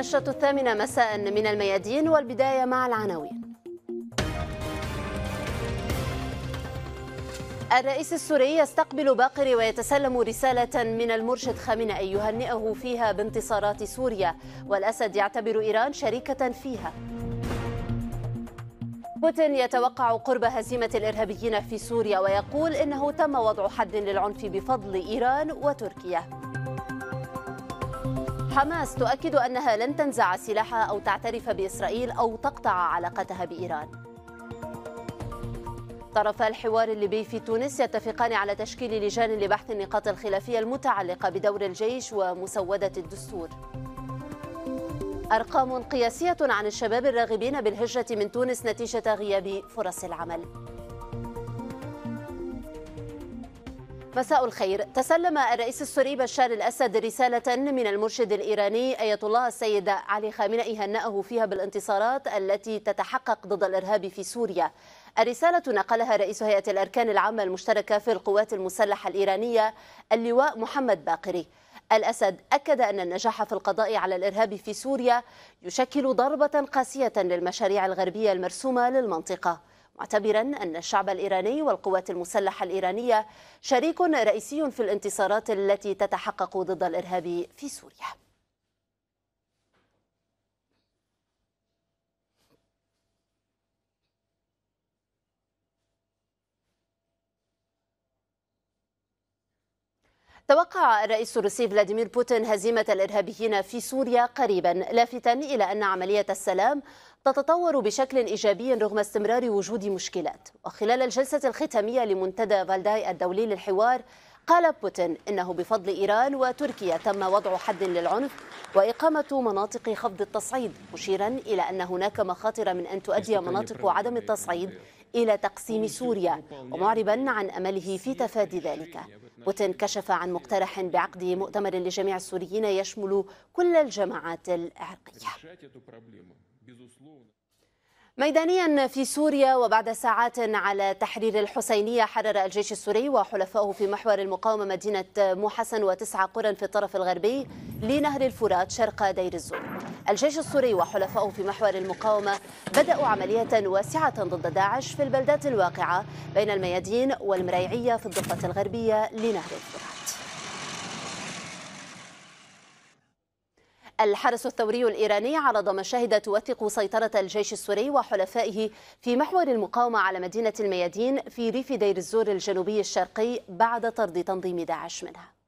نشرة الثامنة مساء من الميادين والبداية مع العناوين الرئيس السوري يستقبل باقر ويتسلم رسالة من المرشد خامنئي يهنئه فيها بانتصارات سوريا والأسد يعتبر إيران شريكة فيها بوتين يتوقع قرب هزيمة الإرهابيين في سوريا ويقول إنه تم وضع حد للعنف بفضل إيران وتركيا حماس تؤكد أنها لن تنزع سلاحها أو تعترف بإسرائيل أو تقطع علاقتها بإيران طرفا الحوار الليبي في تونس يتفقان على تشكيل لجان لبحث النقاط الخلافية المتعلقة بدور الجيش ومسودة الدستور أرقام قياسية عن الشباب الراغبين بالهجرة من تونس نتيجة غياب فرص العمل مساء الخير تسلم الرئيس السوري بشار الأسد رسالة من المرشد الإيراني آية الله السيد علي خامنئي هنأه فيها بالانتصارات التي تتحقق ضد الإرهاب في سوريا الرسالة نقلها رئيس هيئة الأركان العامة المشتركة في القوات المسلحة الإيرانية اللواء محمد باقري الأسد أكد أن النجاح في القضاء على الإرهاب في سوريا يشكل ضربة قاسية للمشاريع الغربية المرسومة للمنطقة معتبرا أن الشعب الإيراني والقوات المسلحة الإيرانية شريك رئيسي في الانتصارات التي تتحقق ضد الإرهاب في سوريا توقع الرئيس الروسي فلاديمير بوتين هزيمة الإرهابيين في سوريا قريبا لافتا إلى أن عملية السلام تتطور بشكل إيجابي رغم استمرار وجود مشكلات وخلال الجلسة الختامية لمنتدى فالداي الدولي للحوار قال بوتين إنه بفضل إيران وتركيا تم وضع حد للعنف وإقامة مناطق خفض التصعيد مشيرا إلى أن هناك مخاطر من أن تؤدي مناطق عدم التصعيد إلى تقسيم سوريا ومعربا عن أمله في تفادي ذلك بوتين كشف عن مقترح بعقد مؤتمر لجميع السوريين يشمل كل الجماعات العرقية ميدانيا في سوريا وبعد ساعات على تحرير الحسينية حرر الجيش السوري وحلفائه في محور المقاومة مدينة محسن وتسعة قرى في الطرف الغربي لنهر الفرات شرق دير الزور الجيش السوري وحلفائه في محور المقاومة بدأوا عملية واسعة ضد داعش في البلدات الواقعة بين الميادين والمريعية في الضفة الغربية لنهر الفرات الحرس الثوري الإيراني عرض مشاهد توثق سيطرة الجيش السوري وحلفائه في محور المقاومة على مدينة الميادين في ريف دير الزور الجنوبي الشرقي بعد طرد تنظيم داعش منها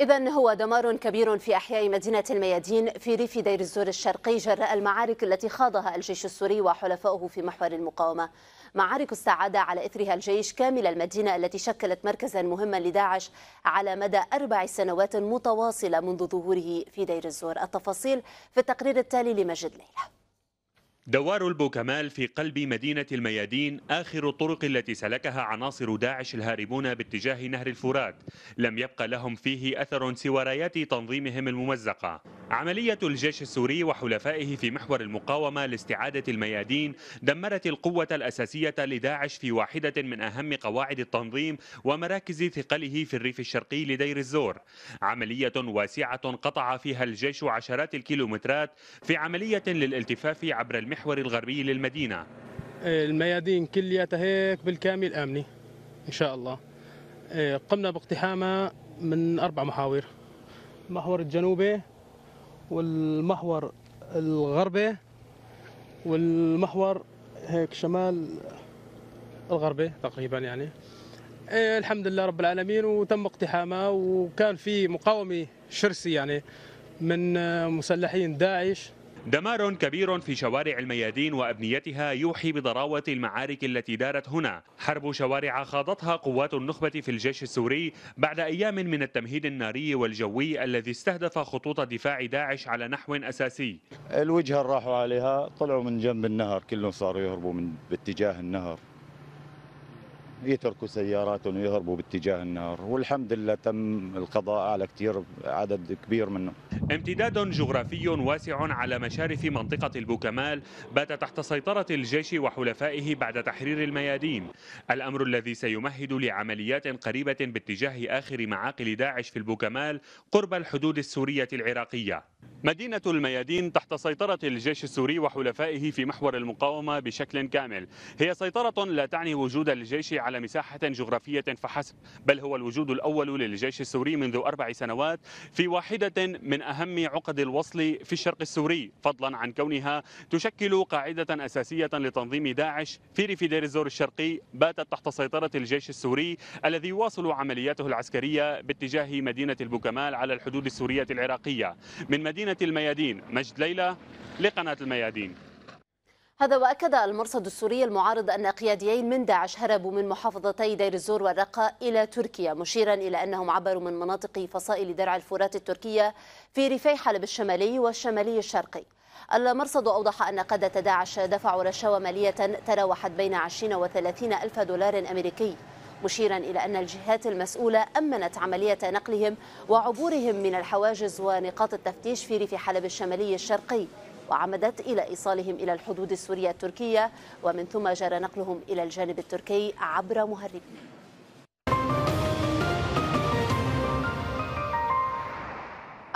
إذا هو دمار كبير في أحياء مدينة الميادين في ريف دير الزور الشرقي جراء المعارك التي خاضها الجيش السوري وحلفائه في محور المقاومة. معارك استعاد على إثرها الجيش كامل المدينة التي شكلت مركزا مهما لداعش على مدى أربع سنوات متواصلة منذ ظهوره في دير الزور. التفاصيل في التقرير التالي لمجد ليلى. دوار البوكمال في قلب مدينة الميادين آخر الطرق التي سلكها عناصر داعش الهاربون باتجاه نهر الفرات لم يبقى لهم فيه أثر سوى رايات تنظيمهم الممزقة عملية الجيش السوري وحلفائه في محور المقاومة لاستعادة الميادين دمرت القوة الأساسية لداعش في واحدة من أهم قواعد التنظيم ومراكز ثقله في الريف الشرقي لدير الزور عملية واسعة قطع فيها الجيش عشرات الكيلومترات في عملية للالتفاف عبر المحور المحور الغربي للمدينة الميادين كلياتها هيك بالكامل آمنة إن شاء الله آه، قمنا باقتحامها من أربع محاور محور الجنوبي والمحور الغربي والمحور هيك شمال الغربي تقريبا يعني آه، الحمد لله رب العالمين وتم اقتحامها وكان في مقاومه شرسه يعني من آه، مسلحين داعش دمار كبير في شوارع الميادين وأبنيتها يوحي بضراوة المعارك التي دارت هنا حرب شوارع خاضتها قوات النخبة في الجيش السوري بعد أيام من التمهيد الناري والجوي الذي استهدف خطوط دفاع داعش على نحو أساسي الوجهة راحوا عليها طلعوا من جنب النهر كلهم صاروا يهربوا من باتجاه النهر يتركوا سياراتهم ويهربوا باتجاه النار والحمد لله تم القضاء على كثير عدد كبير منهم امتداد جغرافي واسع على مشارف منطقة البوكمال بات تحت سيطرة الجيش وحلفائه بعد تحرير الميادين الأمر الذي سيمهد لعمليات قريبة باتجاه آخر معاقل داعش في البوكمال قرب الحدود السورية العراقية مدينة الميادين تحت سيطرة الجيش السوري وحلفائه في محور المقاومة بشكل كامل هي سيطرة لا تعني وجود الجيش على مساحة جغرافية فحسب بل هو الوجود الأول للجيش السوري منذ أربع سنوات في واحدة من أهم عقد الوصل في الشرق السوري فضلا عن كونها تشكل قاعدة أساسية لتنظيم داعش في ريف دير الزور الشرقي باتت تحت سيطرة الجيش السوري الذي يواصل عملياته العسكرية باتجاه مدينة البوكمال على الحدود السورية العراقية من مدينة الميادين مجد ليلى لقناة الميادين هذا وأكد المرصد السوري المعارض أن قياديين من داعش هربوا من محافظتي دير الزور والرقة إلى تركيا مشيرا إلى أنهم عبروا من مناطق فصائل درع الفرات التركية في ريفي حلب الشمالي والشمالي الشرقي المرصد أوضح أن قادة داعش دفعوا رشاوى مالية تراوحت بين 20 و 30 ألف دولار أمريكي مشيرا إلى أن الجهات المسؤولة أمنت عملية نقلهم وعبورهم من الحواجز ونقاط التفتيش في ريف حلب الشمالي الشرقي وعمدت إلى إيصالهم إلى الحدود السورية التركية ومن ثم جرى نقلهم إلى الجانب التركي عبر مهربين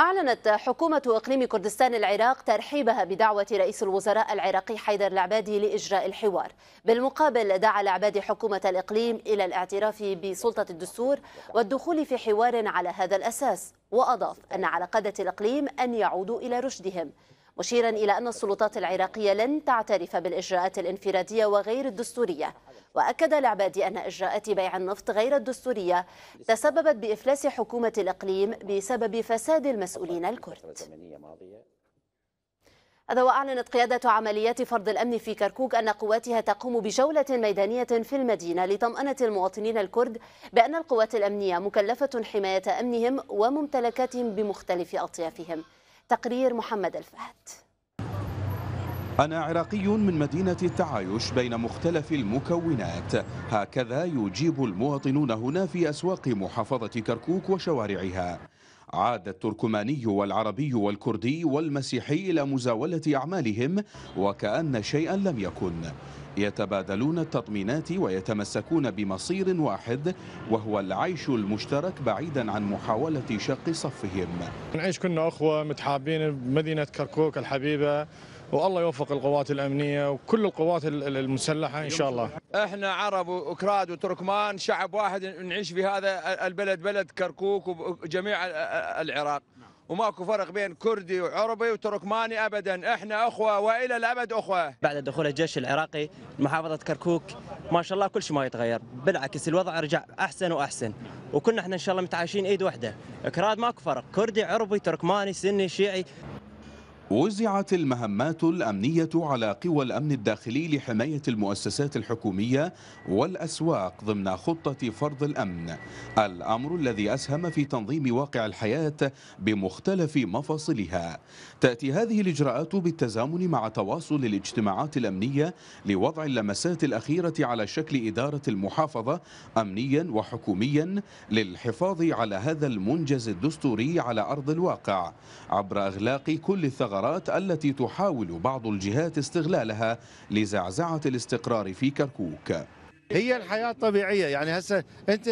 أعلنت حكومة إقليم كردستان العراق ترحيبها بدعوة رئيس الوزراء العراقي حيدر العبادي لإجراء الحوار بالمقابل دعا العبادي حكومة الإقليم إلى الاعتراف بسلطة الدستور والدخول في حوار على هذا الأساس وأضاف أن على قادة الإقليم أن يعودوا إلى رشدهم مشيرا إلى أن السلطات العراقية لن تعترف بالإجراءات الانفرادية وغير الدستورية وأكد العبادي أن إجراءات بيع النفط غير الدستورية تسببت بإفلاس حكومة الإقليم بسبب فساد المسؤولين الكرد هذا وأعلنت قيادة عمليات فرض الأمن في كركوك أن قواتها تقوم بجولة ميدانية في المدينة لطمأنة المواطنين الكرد بأن القوات الأمنية مكلفة حماية أمنهم وممتلكاتهم بمختلف أطيافهم تقرير محمد الفهد أنا عراقي من مدينة التعايش بين مختلف المكونات هكذا يجيب المواطنون هنا في أسواق محافظة كركوك وشوارعها عاد التركماني والعربي والكردي والمسيحي إلى مزاولة أعمالهم وكأن شيئا لم يكن يتبادلون التطمينات ويتمسكون بمصير واحد وهو العيش المشترك بعيدا عن محاولة شق صفهم نعيش كنا أخوة متحابين بمدينة كركوك الحبيبة والله يوفق القوات الأمنية وكل القوات المسلحة إن شاء الله احنا عرب وأكراد وتركمان شعب واحد نعيش في هذا البلد بلد كركوك وجميع العراق وماكو فرق بين كردي وعربي وتركماني ابدا احنا اخوه والى الابد اخوه بعد دخول الجيش العراقي محافظه كركوك ما شاء الله كل شيء ما يتغير بالعكس الوضع رجع احسن واحسن وكنا احنا ان شاء الله متعايشين ايد واحده اكراد ماكو فرق كردي عربي تركماني سني شيعي وزعت المهمات الأمنية على قوى الأمن الداخلي لحماية المؤسسات الحكومية والأسواق ضمن خطة فرض الأمن الأمر الذي أسهم في تنظيم واقع الحياة بمختلف مفاصلها تأتي هذه الإجراءات بالتزامن مع تواصل الاجتماعات الأمنية لوضع اللمسات الأخيرة على شكل إدارة المحافظة أمنيا وحكوميا للحفاظ على هذا المنجز الدستوري على أرض الواقع عبر أغلاق كل الثغرات القرارات التي تحاول بعض الجهات استغلالها لزعزعة الاستقرار في كركوك هي الحياة الطبيعية يعني هسه أنت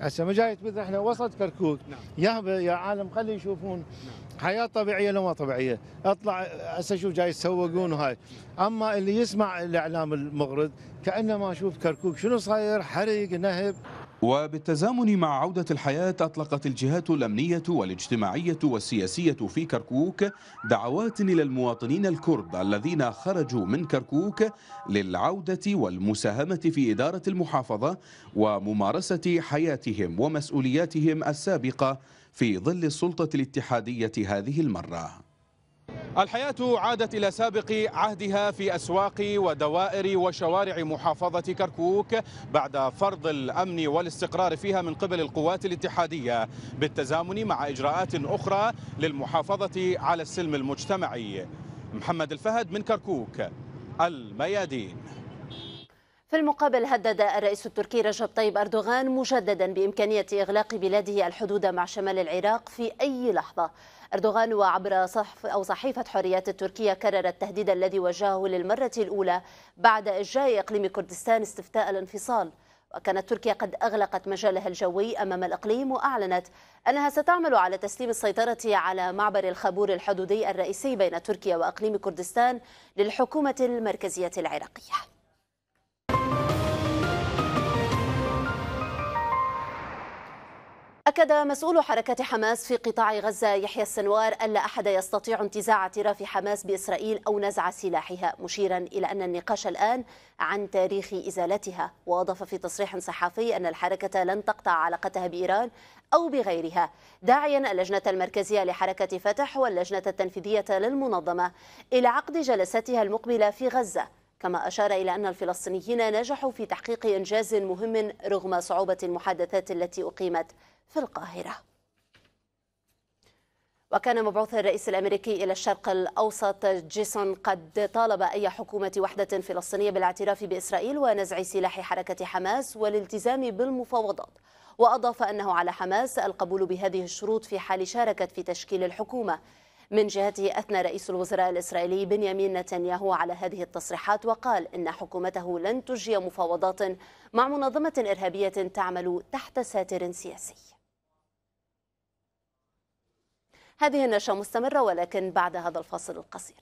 هسه جاي بدر احنا وسط كركوك نعم. يا يا عالم خلي يشوفون نعم. حياة طبيعية لو ما طبيعية اطلع هسه شو جاي تسوقون وهاي نعم. اما اللي يسمع الاعلام المغرض كانما اشوف شوف كركوك شنو صاير حريق نهب وبالتزامن مع عودة الحياة أطلقت الجهات الأمنية والاجتماعية والسياسية في كركوك دعوات إلى المواطنين الكرد الذين خرجوا من كركوك للعودة والمساهمة في إدارة المحافظة وممارسة حياتهم ومسؤولياتهم السابقة في ظل السلطة الاتحادية هذه المرة الحياة عادت إلى سابق عهدها في أسواق ودوائر وشوارع محافظة كركوك بعد فرض الأمن والاستقرار فيها من قبل القوات الاتحادية بالتزامن مع إجراءات أخرى للمحافظة على السلم المجتمعي محمد الفهد من كركوك الميادين في المقابل هدد الرئيس التركي رجب طيب أردوغان مجددا بإمكانية إغلاق بلاده الحدود مع شمال العراق في أي لحظة أردوغان وعبر صحف أو صحيفة حريات التركية كرر التهديد الذي وجهه للمرة الأولى بعد إرجاء إقليم كردستان استفتاء الانفصال وكانت تركيا قد أغلقت مجالها الجوي أمام الإقليم وأعلنت أنها ستعمل على تسليم السيطرة على معبر الخابور الحدودي الرئيسي بين تركيا وإقليم كردستان للحكومة المركزية العراقية أكد مسؤول حركة حماس في قطاع غزة يحيى السنوار ألا أحد يستطيع انتزاع اعتراف حماس بإسرائيل أو نزع سلاحها مشيرا إلى أن النقاش الآن عن تاريخ إزالتها وأضاف في تصريح صحفي أن الحركة لن تقطع علاقتها بإيران أو بغيرها داعيا اللجنة المركزية لحركة فتح واللجنة التنفيذية للمنظمة إلى عقد جلستها المقبلة في غزة كما أشار إلى أن الفلسطينيين نجحوا في تحقيق إنجاز مهم رغم صعوبة المحادثات التي أقيمت في القاهرة وكان مبعوث الرئيس الامريكي الى الشرق الاوسط جيسون قد طالب اي حكومه وحده فلسطينيه بالاعتراف باسرائيل ونزع سلاح حركه حماس والالتزام بالمفاوضات واضاف انه على حماس القبول بهذه الشروط في حال شاركت في تشكيل الحكومه من جهته أثنى رئيس الوزراء الإسرائيلي بنيامين نتنياهو على هذه التصريحات وقال إن حكومته لن تجري مفاوضات مع منظمة إرهابية تعمل تحت ساتر سياسي هذه النشرة مستمرة ولكن بعد هذا الفاصل القصير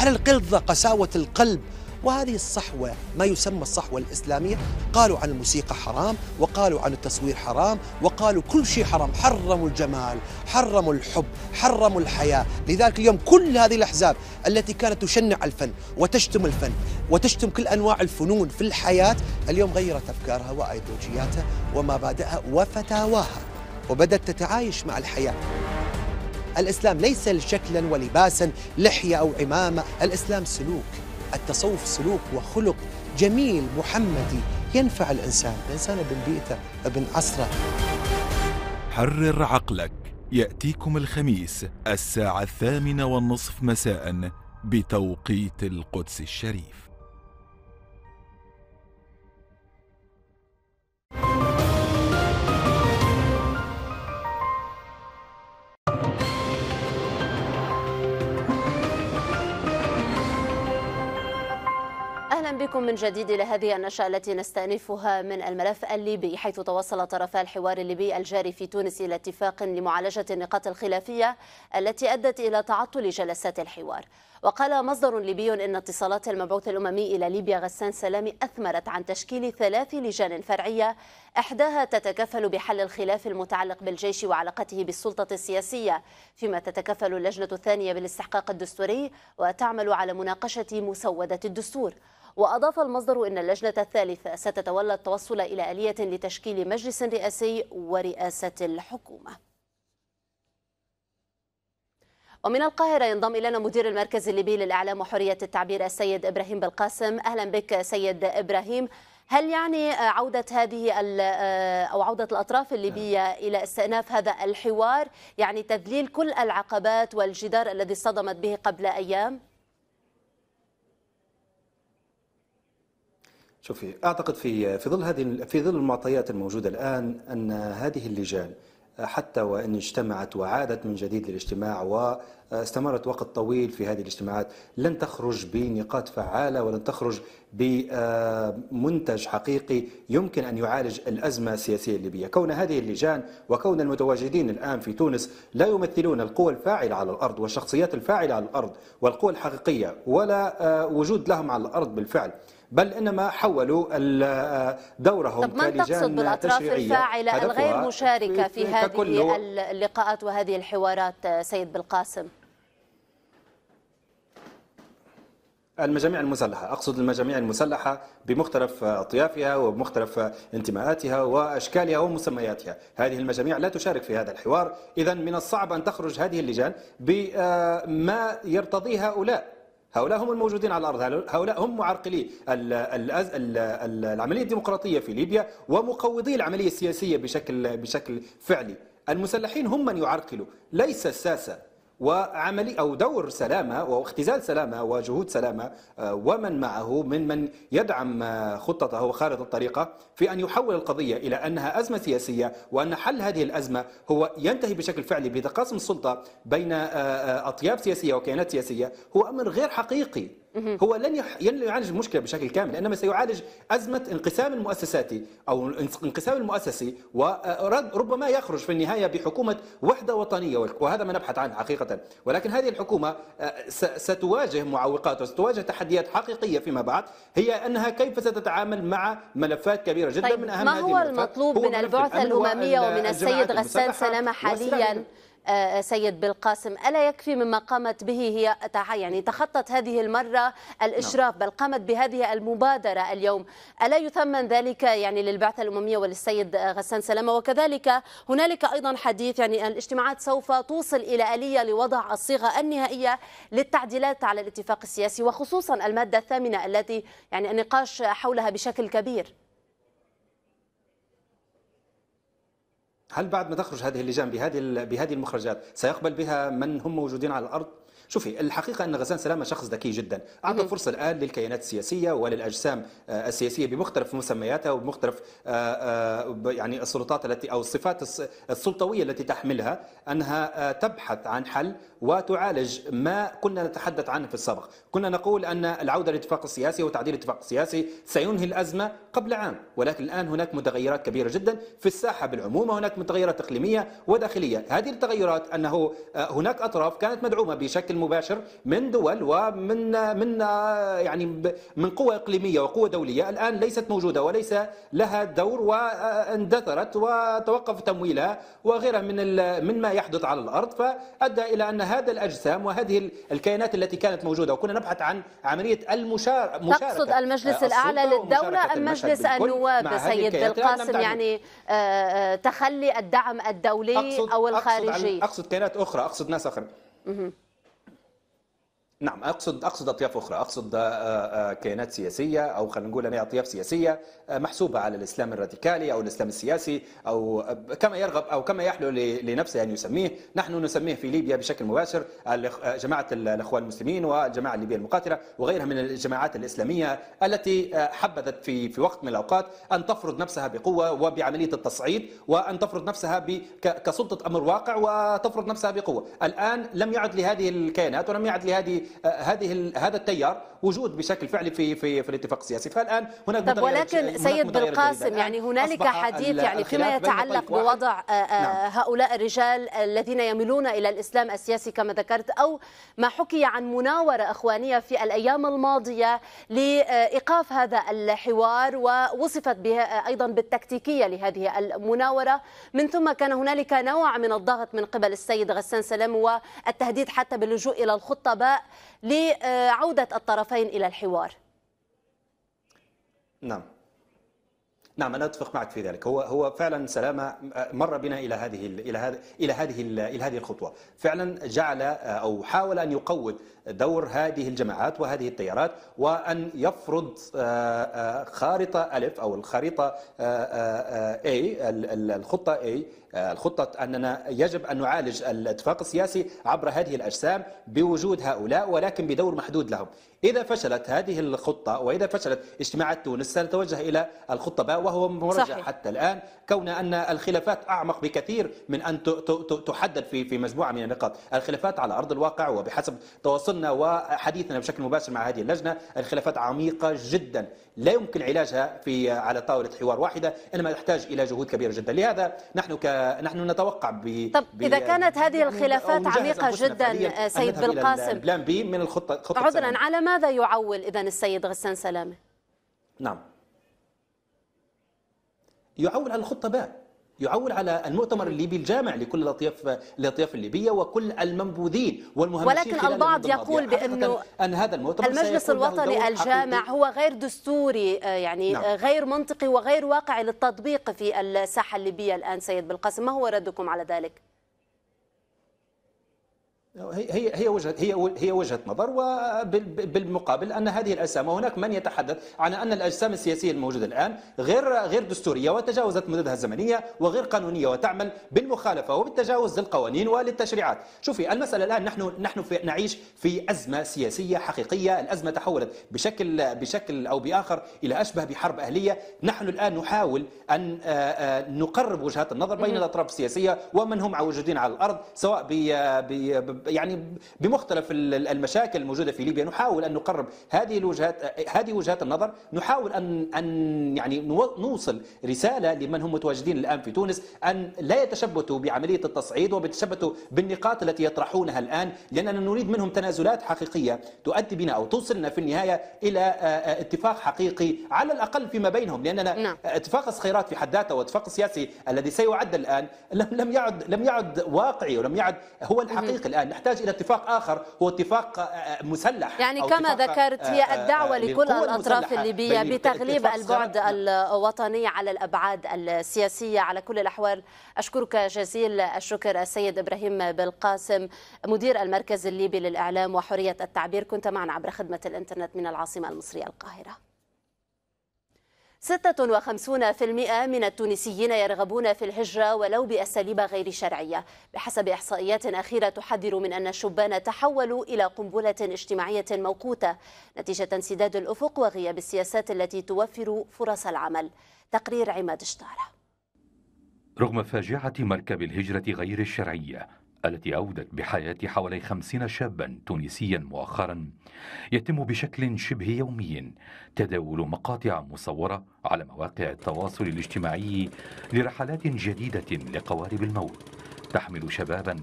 على القلب قساوة القلب وهذه الصحوة ما يسمى الصحوة الإسلامية قالوا عن الموسيقى حرام وقالوا عن التصوير حرام وقالوا كل شيء حرام حرموا الجمال حرموا الحب حرموا الحياة لذلك اليوم كل هذه الأحزاب التي كانت تشنع الفن وتشتم الفن وتشتم كل أنواع الفنون في الحياة اليوم غيرت أفكارها وأيديولوجياتها ومبادئها وفتاواها وبدأت تتعايش مع الحياة الإسلام ليس شكلا ولباسا لحية أو عمامة الإسلام سلوك التصوف سلوك وخلق جميل محمدي ينفع الإنسان الإنسان ابن بيئته ابن عصره حرر عقلك يأتيكم الخميس الساعة الثامنة والنصف مساء بتوقيت القدس الشريف بكم من جديد إلى هذه النشأة التي نستأنفها من الملف الليبي حيث توصل طرفا الحوار الليبي الجاري في تونس إلى اتفاق لمعالجة النقاط الخلافية التي أدت إلى تعطل جلسات الحوار وقال مصدر ليبي إن اتصالات المبعوث الأممي إلى ليبيا غسان سلامي أثمرت عن تشكيل ثلاث لجان فرعية إحداها تتكفل بحل الخلاف المتعلق بالجيش وعلاقته بالسلطة السياسية فيما تتكفل اللجنة الثانية بالاستحقاق الدستوري وتعمل على مناقشة مسودة الدستور وأضاف المصدر أن اللجنة الثالثة ستتولى التوصل إلى آلية لتشكيل مجلس رئاسي ورئاسة الحكومة ومن القاهرة ينضم إلينا مدير المركز الليبي للإعلام وحرية التعبير السيد إبراهيم بالقاسم أهلا بك سيد إبراهيم هل يعني عودة هذه آه، أو عودة الأطراف الليبية إلى استئناف هذا الحوار يعني تذليل كل العقبات والجدار الذي صدمت به قبل أيام؟ شوفي اعتقد في في ظل هذه في ظل المعطيات الموجوده الان ان هذه اللجان حتى وان اجتمعت وعادت من جديد للاجتماع واستمرت وقت طويل في هذه الاجتماعات لن تخرج بنقاط فعاله ولن تخرج بمنتج حقيقي يمكن ان يعالج الازمه السياسيه الليبيه، كون هذه اللجان وكون المتواجدين الان في تونس لا يمثلون القوى الفاعله على الارض والشخصيات الفاعله على الارض والقوى الحقيقيه ولا وجود لهم على الارض بالفعل. بل انما حولوا دورهم طب من تقصد بالاطراف الفاعله الغير مشاركه في هذه اللقاءات وهذه الحوارات سيد بالقاسم المجاميع المسلحة أقصد المجاميع المسلحة بمختلف أطيافها وبمختلف انتماءاتها وأشكالها ومسمياتها هذه المجاميع لا تشارك في هذا الحوار إذا من الصعب أن تخرج هذه اللجان بما يرتضيه هؤلاء هؤلاء هم الموجودين على الأرض هؤلاء هم معرقلي العملية الديمقراطية في ليبيا ومقوضي العملية السياسية بشكل, بشكل فعلي المسلحين هم من يعرقلوا ليس الساسة وعملي أو دور سلامة واختزال سلامة وجهود سلامة آه، ومن معه من من يدعم آه، خطته وخارطة الطريقة في أن يحول القضية إلى أنها أزمة سياسية وأن حل هذه الأزمة هو ينتهي بشكل فعلي بتقاسم السلطة بين آه، أطياف سياسية وكيانات سياسية هو أمر غير حقيقي هو لن يعالج المشكله بشكل كامل انما سيعالج ازمه انقسام المؤسساتي او انقسام المؤسسي وربما يخرج في النهايه بحكومه وحده وطنيه وهذا ما نبحث عنه حقيقه ولكن هذه الحكومه آه، ستواجه معوقات وستواجه تحديات حقيقيه فيما بعد هي انها كيف ستتعامل مع ملفات كبيره جدا طيب من اهم ما هو المطلوب من البعثه الامميه ومن السيد غسان سلامه حاليا آه، آه، سيد بالقاسم ألا يكفي مما قامت به هي يعني تخطت هذه المرة الإشراف نعم. بل قامت بهذه المبادرة اليوم ألا يثمن ذلك يعني للبعثة الأممية وللسيد آه، غسان سلامة وكذلك هنالك أيضا حديث يعني الاجتماعات سوف توصل إلى آلية لوضع الصيغة النهائية للتعديلات على الاتفاق السياسي وخصوصا المادة الثامنة التي يعني النقاش حولها بشكل كبير هل بعد ما تخرج هذه اللجان بهذه بهذه المخرجات سيقبل بها من هم موجودين على الارض؟ شوفي الحقيقه ان غسان سلامه شخص ذكي جدا اعطى فرصه الان للكيانات السياسيه وللاجسام آه، السياسيه بمختلف مسمياتها وبمختلف آه، آه، يعني السلطات التي او الصفات السلطويه التي تحملها انها تبحث عن حل وتعالج ما كنا نتحدث عنه في السابق كنا نقول ان العوده للاتفاق السياسي وتعديل الاتفاق السياسي سينهي الازمه قبل عام ولكن الان هناك متغيرات كبيره جدا في الساحه بالعموم وهناك متغيرات اقليميه وداخليه هذه التغيرات انه هناك اطراف كانت مدعومه بشكل مباشر من دول ومن من يعني من قوى إقليمية وقوى دولية الآن ليست موجودة وليس لها دور واندثرت وتوقف تمويلها وغيرها من من ما يحدث على الأرض فأدى إلى أن هذا الأجسام وهذه الكيانات التي كانت موجودة وكنا نبحث عن عملية المشاركة تقصد المجلس آه، الأعلى للدولة أم مجلس النواب سيد بالقاسم نعم، نعم، نعم. يعني آه، آه، تخلي الدعم الدولي أو الخارجي أقصد, أقصد كيانات أخرى أقصد ناس أخرى نعم اقصد اقصد اطياف اخرى اقصد آه، آه، كيانات سياسيه او خلينا نقول ان اطياف سياسيه آه، محسوبه على الاسلام الراديكالي او الاسلام السياسي او كما يرغب او كما يحلو لنفسه ان يسميه نحن نسميه في ليبيا بشكل مباشر جماعه الاخوان المسلمين والجماعه الليبيه المقاتله وغيرها من الجماعات الاسلاميه التي حبذت في في وقت من الاوقات ان تفرض نفسها بقوه وبعمليه التصعيد وان تفرض نفسها كسلطه امر واقع وتفرض نفسها بقوه الان لم يعد لهذه الكيانات ولم يعد لهذه آه، هذه هذا التيار وجود بشكل فعلي في في في الاتفاق السياسي فالان هناك طب ولكن سيد بالقاسم يعني هنالك حديث يعني فيما يتعلق بوضع آه، آه، نعم. هؤلاء الرجال الذين يميلون الى الاسلام السياسي كما ذكرت او ما حكي عن مناوره اخوانيه في الايام الماضيه لايقاف هذا الحوار ووصفت بها ايضا بالتكتيكيه لهذه المناوره من ثم كان هنالك نوع من الضغط من قبل السيد غسان سلام والتهديد حتى باللجوء الى الخطه باء لعودة الطرفين إلى الحوار نعم نعم انا اتفق معك في ذلك هو هو فعلا سلامه مر بنا الى هذه الى هذه الى هذه الى هذه الخطوه فعلا جعل او حاول ان يقود دور هذه الجماعات وهذه التيارات وان يفرض آه، آه، خارطه الف او الخريطه اي آه، الخطه اي الخطة أننا يجب أن نعالج الاتفاق السياسي عبر هذه الأجسام بوجود هؤلاء ولكن بدور محدود لهم إذا فشلت هذه الخطة وإذا فشلت اجتماعات تونس سنتوجه إلى الخطة باء وهو مرجح صحيح. حتى الآن كون أن الخلافات أعمق بكثير من أن تحدد في في مجموعة من النقاط الخلافات على أرض الواقع وبحسب تواصلنا وحديثنا بشكل مباشر مع هذه اللجنة الخلافات عميقة جدا لا يمكن علاجها في على طاولة حوار واحدة إنما تحتاج إلى جهود كبيرة جدا لهذا نحن ك... نحن نتوقع ب... طب ب... إذا كانت هذه يعني الخلافات عميقة جدا سيد بالقاسم بلان بي من الخطة عذرا على ما لماذا يعول إذا السيد غسان سلامة؟ نعم يعول على الخطباء يعول على المؤتمر الليبي الجامع لكل الاطياف الاطياف الليبيه وكل المنبوذين والمهمشين ولكن البعض يقول بانه ان هذا المؤتمر المجلس الوطني الجامع هو غير دستوري آه، يعني نعم. آه، غير منطقي وغير واقعي للتطبيق في الساحه الليبيه الان سيد بالقاسم ما هو ردكم على ذلك؟ هي هي وجهه هي هي وجهه نظر وبالمقابل ان هذه الاجسام وهناك من يتحدث عن ان الاجسام السياسيه الموجوده الان غير غير دستوريه وتجاوزت مدتها الزمنيه وغير قانونيه وتعمل بالمخالفه وبالتجاوز للقوانين وللتشريعات. شوفي المساله الان نحن نحن في نعيش في ازمه سياسيه حقيقيه، الازمه تحولت بشكل بشكل او باخر الى اشبه بحرب اهليه، نحن الان نحاول ان آه، آه، نقرب وجهات النظر بين الاطراف السياسيه ومن هم موجودين على الارض سواء ب يعني بمختلف المشاكل الموجوده في ليبيا نحاول ان نقرب هذه الوجهات هذه وجهات النظر نحاول ان ان يعني نوصل رساله لمن هم متواجدين الان في تونس ان لا يتشبثوا بعمليه التصعيد وبتشبثوا بالنقاط التي يطرحونها الان لاننا نريد منهم تنازلات حقيقيه تؤدي بنا او توصلنا في النهايه الى آه، آه، اتفاق حقيقي على الاقل فيما بينهم لاننا نعم. اتفاق الصخيرات في حد ذاته والاتفاق السياسي الذي سيعد الان لم لم يعد لم يعد واقعي ولم يعد هو الحقيقي الان نحتاج إلى اتفاق آخر هو اتفاق آه، آه، مسلح يعني كما ذكرت هي آه، الدعوة لكل الأطراف الليبية بتغليب البعد الوطني على الأبعاد السياسية على كل الأحوال أشكرك جزيل الشكر السيد إبراهيم بالقاسم مدير المركز الليبي للإعلام وحرية التعبير كنت معنا عبر خدمة الإنترنت من العاصمة المصرية القاهرة 56% من التونسيين يرغبون في الهجرة ولو بأساليب غير شرعية بحسب إحصائيات أخيرة تحذر من أن الشبان تحولوا إلى قنبلة اجتماعية موقوتة نتيجة انسداد الأفق وغياب السياسات التي توفر فرص العمل تقرير عماد شطاره رغم فاجعة مركب الهجرة غير الشرعية التي أودت بحياة حوالي خمسين شابا تونسيا مؤخرا يتم بشكل شبه يومي تداول مقاطع مصورة على مواقع التواصل الاجتماعي لرحلات جديدة لقوارب الموت تحمل شبابا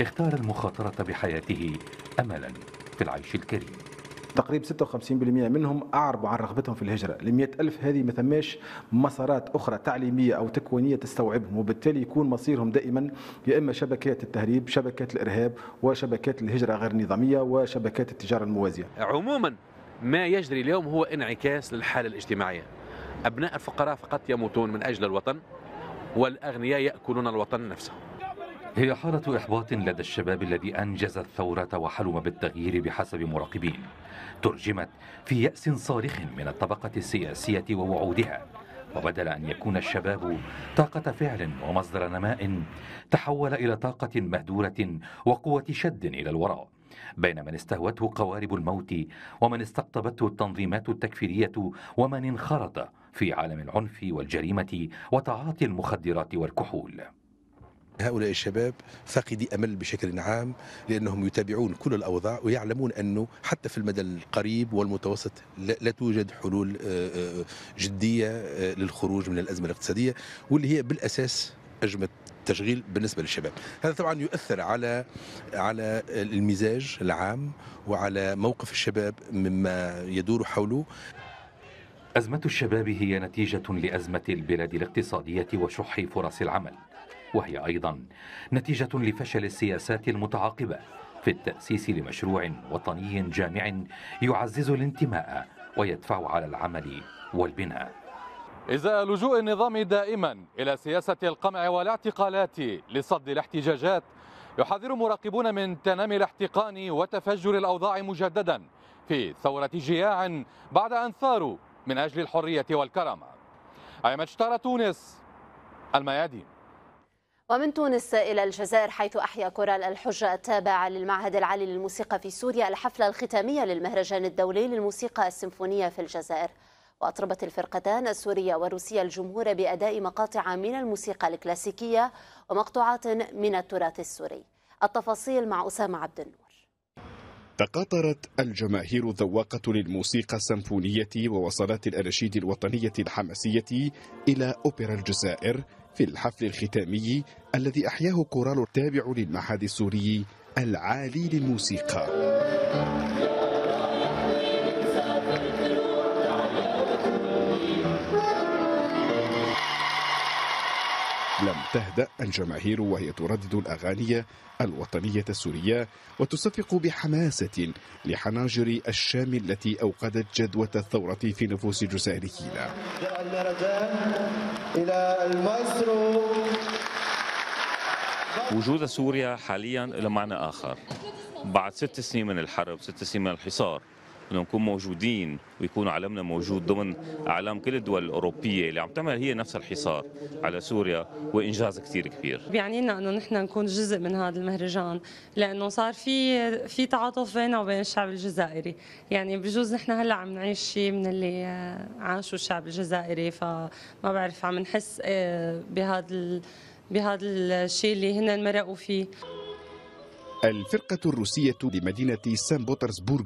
اختار المخاطرة بحياته أملا في العيش الكريم تقريب 56% منهم أعربوا عن رغبتهم في الهجرة ال ألف هذه ما ثماش مسارات أخرى تعليمية أو تكوينية تستوعبهم وبالتالي يكون مصيرهم دائما يا إما شبكات التهريب شبكات الإرهاب وشبكات الهجرة غير النظامية وشبكات التجارة الموازية عموما ما يجري اليوم هو انعكاس للحالة الاجتماعية أبناء الفقراء فقط يموتون من أجل الوطن والأغنياء يأكلون الوطن نفسه هي حالة إحباط لدى الشباب الذي أنجز الثورة وحلم بالتغيير بحسب مراقبين ترجمت في يأس صارخ من الطبقة السياسية ووعودها وبدل أن يكون الشباب طاقة فعل ومصدر نماء تحول إلى طاقة مهدورة وقوة شد إلى الوراء بين من استهوته قوارب الموت ومن استقطبته التنظيمات التكفيرية ومن انخرط في عالم العنف والجريمة وتعاطي المخدرات والكحول هؤلاء الشباب فاقدي امل بشكل عام لانهم يتابعون كل الاوضاع ويعلمون انه حتى في المدى القريب والمتوسط لا توجد حلول آه، آه، جديه آه، للخروج من الازمه الاقتصاديه واللي هي بالاساس أجمة تشغيل بالنسبة للشباب هذا طبعا يؤثر على على المزاج العام وعلى موقف الشباب مما يدور حوله أزمة الشباب هي نتيجة لأزمة البلاد الاقتصادية وشح فرص العمل وهي أيضا نتيجة لفشل السياسات المتعاقبة في التأسيس لمشروع وطني جامع يعزز الانتماء ويدفع على العمل والبناء إزاء لجوء النظام دائما إلى سياسة القمع والاعتقالات لصد الاحتجاجات يحذر مراقبون من تنامي الاحتقان وتفجر الأوضاع مجددا في ثورة جياع بعد أن ثاروا من أجل الحرية والكرامة أيمج تونس الميادين ومن تونس إلى الجزائر حيث أحيا كورال الحجة التابعة للمعهد العالي للموسيقى في سوريا الحفلة الختامية للمهرجان الدولي للموسيقى السيمفونية في الجزائر وأطربت الفرقتان السورية والروسية الجمهور بأداء مقاطع من الموسيقى الكلاسيكية ومقطوعات من التراث السوري التفاصيل مع أسامة عبد النور تقاطرت الجماهير الذواقة للموسيقى السمفونية ووصلات الأناشيد الوطنية الحماسية إلى أوبرا الجزائر في الحفل الختامي الذي أحياه كورال التابع للمعهد السوري العالي للموسيقى لم تهدأ الجماهير وهي تردد الأغاني الوطنية السورية وتصفق بحماسة لحناجر الشام التي أوقدت جدوى الثورة في نفوس الجزائريين إلى المايسترو وجود سوريا حاليا له معنى آخر بعد ست سنين من الحرب ست سنين من الحصار انه نكون موجودين ويكون علمنا موجود ضمن اعلام كل الدول الاوروبيه اللي عم تعمل هي نفس الحصار على سوريا وانجاز كثير كبير بيعني لنا انه نحن نكون جزء من هذا المهرجان لانه صار في في تعاطف بيننا وبين الشعب الجزائري يعني بجوز نحن هلا عم نعيش شيء من اللي عاشوا الشعب الجزائري فما بعرف عم نحس آه، بهذا بهذا الشيء اللي هن مرقوا فيه الفرقة الروسية لمدينة سان بطرسبورغ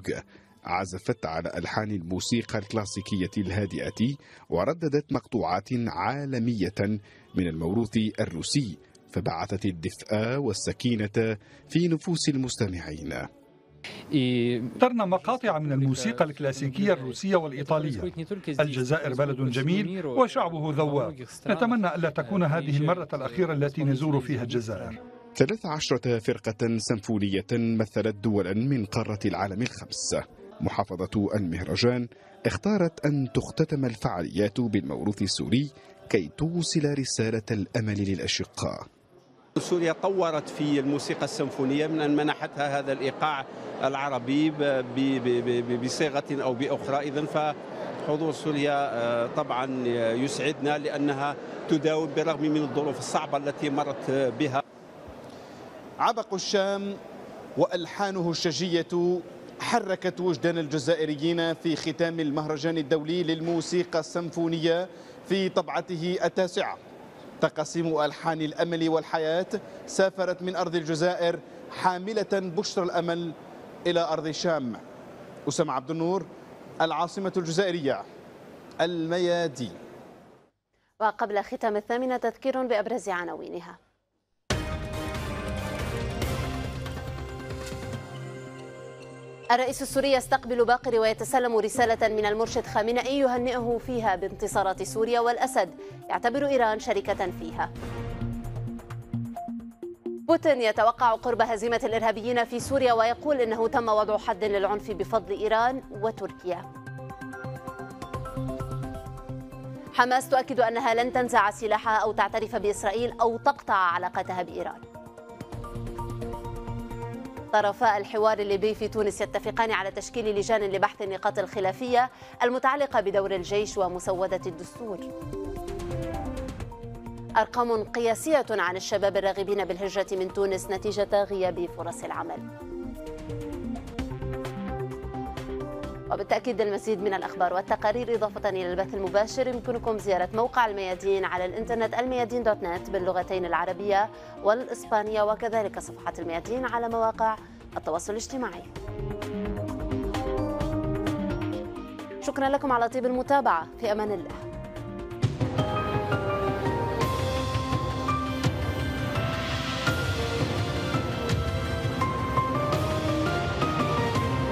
عزفت على ألحان الموسيقى الكلاسيكية الهادئة ورددت مقطوعات عالمية من الموروث الروسي فبعثت الدفء والسكينة في نفوس المستمعين اخترنا مقاطع من الموسيقى الكلاسيكية الروسية والإيطالية الجزائر بلد جميل وشعبه ذواب نتمنى ألا تكون هذه المرة الأخيرة التي نزور فيها الجزائر 13 فرقة سمفونية مثلت دولا من قارة العالم الخمس محافظة المهرجان اختارت أن تختتم الفعاليات بالموروث السوري كي توصل رسالة الأمل للأشقاء سوريا طورت في الموسيقى السمفونية من أن منحتها هذا الإيقاع العربي بصيغة أو بأخرى إذا ف حضور سوريا آه، طبعا يسعدنا لانها تداوم بالرغم من الظروف الصعبه التي مرت بها عبق الشام والحانه الشجيه حركت وجدان الجزائريين في ختام المهرجان الدولي للموسيقى السمفونية في طبعته التاسعة تقاسيم ألحان الأمل والحياة سافرت من أرض الجزائر حاملة بشرى الأمل إلى أرض الشام أسامة عبد النور العاصمة الجزائرية الميادين وقبل ختام الثامنة تذكير بأبرز عناوينها الرئيس السوري يستقبل باقر ويتسلم رسالة من المرشد خامنئي يهنئه فيها بانتصارات سوريا والأسد يعتبر إيران شركة فيها بوتين يتوقع قرب هزيمة الإرهابيين في سوريا ويقول إنه تم وضع حد للعنف بفضل إيران وتركيا حماس تؤكد أنها لن تنزع سلاحها أو تعترف بإسرائيل أو تقطع علاقتها بإيران طرفا الحوار الليبي في تونس يتفقان على تشكيل لجان لبحث النقاط الخلافية المتعلقة بدور الجيش ومسودة الدستور أرقام قياسية عن الشباب الراغبين بالهجرة من تونس نتيجة غياب فرص العمل وبالتأكيد المزيد من الأخبار والتقارير إضافة إلى البث المباشر يمكنكم زيارة موقع الميادين على الإنترنت الميادين دوت نت باللغتين العربية والإسبانية وكذلك صفحة الميادين على مواقع التواصل الاجتماعي شكرا لكم على طيب المتابعة في أمان الله